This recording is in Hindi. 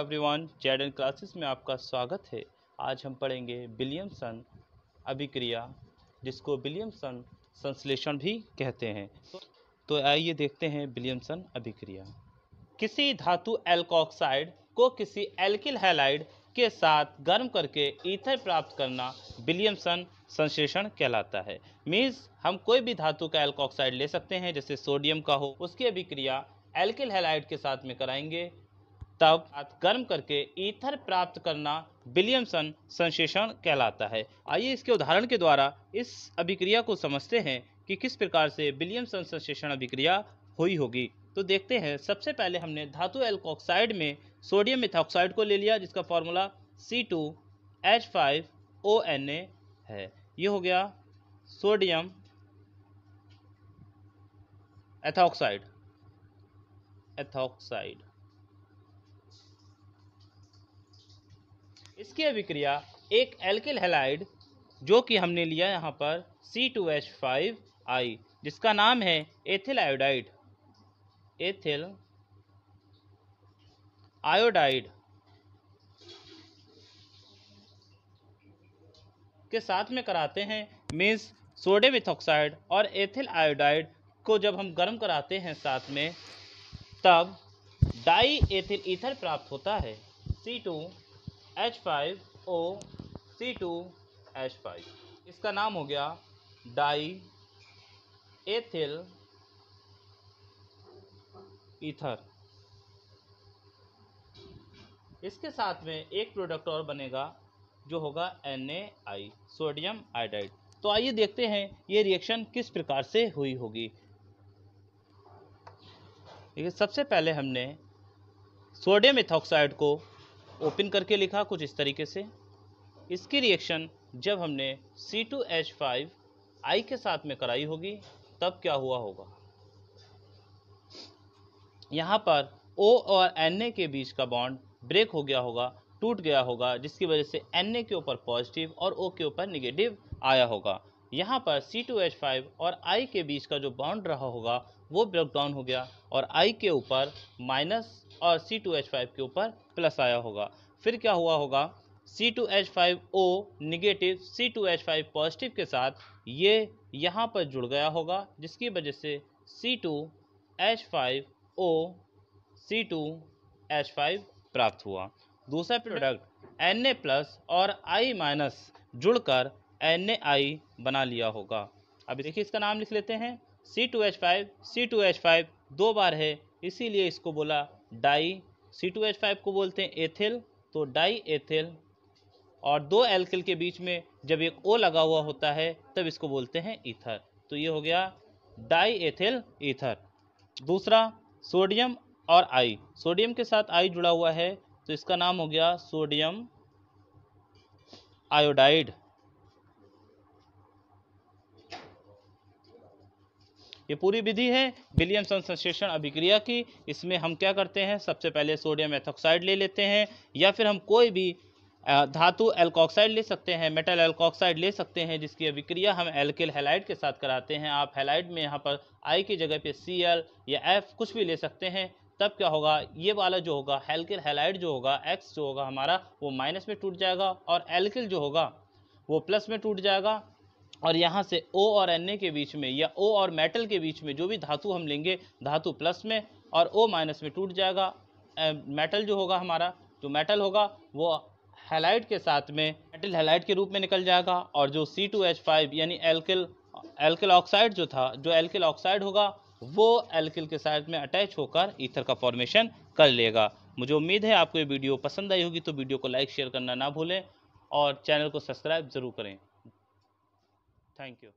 एवरीवन जैडन क्लासेस में आपका स्वागत है आज हम पढ़ेंगे विलियमसन अभिक्रिया जिसको विलियमसन संश्लेषण भी कहते हैं तो आइए देखते हैं विलियमसन अभिक्रिया किसी धातु एल्कोक्साइड को किसी एल्किल हैलाइड के साथ गर्म करके ईथर प्राप्त करना विलियमसन संश्लेषण कहलाता है मीन्स हम कोई भी धातु का एल्कोक्साइड ले सकते हैं जैसे सोडियम का हो उसकी अभिक्रिया एल्किल हैलाइड के साथ में कराएंगे तब गर्म करके ईथर प्राप्त करना विलियमसन संश्लेषण कहलाता है आइए इसके उदाहरण के द्वारा इस अभिक्रिया को समझते हैं कि किस प्रकार से विलियमसन संश्लेषण अभिक्रिया हुई होगी तो देखते हैं सबसे पहले हमने धातु एल्कोक्साइड में सोडियम मिथॉक्साइड को ले लिया जिसका formula C two H five O N A है ये हो गया सोडियम एथॉक्साइड एथॉक्साइड इसकी अभिक्रिया एक एल्किल हेलाइड जो कि हमने लिया यहाँ पर C two H five I जिसका नाम है एथिल आयोडाइड एथिल आयोडाइड के साथ में कराते हैं मीन्स सोडियम इथोक्साइड और एथिल आयोडाइड को जब हम गर्म कराते हैं साथ में तब डाई एथिल ईथर प्राप्त होता है C two H five O C two H five इसका नाम हो गया डाई एथिल ईथर इसके साथ में एक प्रोडक्ट और बनेगा जो होगा N A I sodium iodide तो आइए देखते हैं ये रिएक्शन किस प्रकार से हुई होगी सबसे पहले हमने सोडियम इथॉक्साइड को ओपन करके लिखा कुछ इस तरीके से इसकी रिएक्शन जब हमने C two H five I के साथ में कराई होगी तब क्या हुआ होगा यहाँ पर ओ और एन के बीच का बॉन्ड ब्रेक हो गया होगा टूट गया होगा जिसकी वजह से एन के ऊपर पॉजिटिव और ओ के ऊपर निगेटिव आया होगा यहाँ पर C2H5 और I के बीच का जो बाउंड रहा होगा वो ब्रेक डाउन हो गया और I के ऊपर माइनस और C2H5 के ऊपर प्लस आया होगा फिर क्या हुआ होगा C2H5O निगेटिव C2H5 पॉजिटिव के साथ ये यहाँ पर जुड़ गया होगा जिसकी वजह से C2H5O C2H5 प्राप्त हुआ दूसरा प्रोडक्ट Na प्लस और I माइनस जुड़कर एन आई बना लिया होगा अब देखिए इसका नाम लिख लेते हैं C two H five C two H five दो बार है इसीलिए इसको बोला di C two H five को बोलते हैं एथिल तो डाई एथिल और दो एल्किल के बीच में जब एक ओ लगा हुआ होता है तब इसको बोलते हैं ईथर तो ये हो गया डाई एथिल ईथर दूसरा सोडियम और आई सोडियम के साथ आई जुड़ा हुआ है तो इसका नाम हो गया सोडियम आयोडाइड ये पूरी विधि है विलियम संश्लेषण अभिक्रिया की इसमें हम क्या करते हैं सबसे पहले सोडियम एथोक्साइड ले लेते हैं या फिर हम कोई भी धातु एल्कोक्साइड ले सकते हैं मेटल एल्कोक्साइड ले सकते हैं जिसकी अभिक्रिया हम एल्किल हेलाइड के साथ कराते हैं आप हेलाइड में यहाँ पर आई की जगह पे सी एल या एफ कुछ भी ले सकते हैं तब क्या होगा ये वाला जो होगा हेल्किल हेलाइड जो होगा एक्स जो होगा हमारा वो माइनस में टूट जाएगा और एल्किल जो होगा वो प्लस में टूट जाएगा और यहाँ से ओ और एन ए के बीच में या ओ और मेटल के बीच में जो भी धातु हम लेंगे धातु प्लस में और ओ माइनस में टूट जाएगा मेटल जो होगा हमारा जो मेटल होगा वो हेलाइट के साथ में मेटल हेलाइट के रूप में निकल जाएगा और जो सी टू एच फाइव यानी एल्किल एल्किल ऑक्साइड जो था जो एल्किल ऑक्साइड होगा वो एल्किल के साथ में अटैच होकर ईथर का फॉर्मेशन कर लेगा मुझे उम्मीद है आपको ये वीडियो पसंद आई होगी तो वीडियो को लाइक शेयर करना ना भूलें और चैनल को सब्सक्राइब ज़रूर करें Thank you.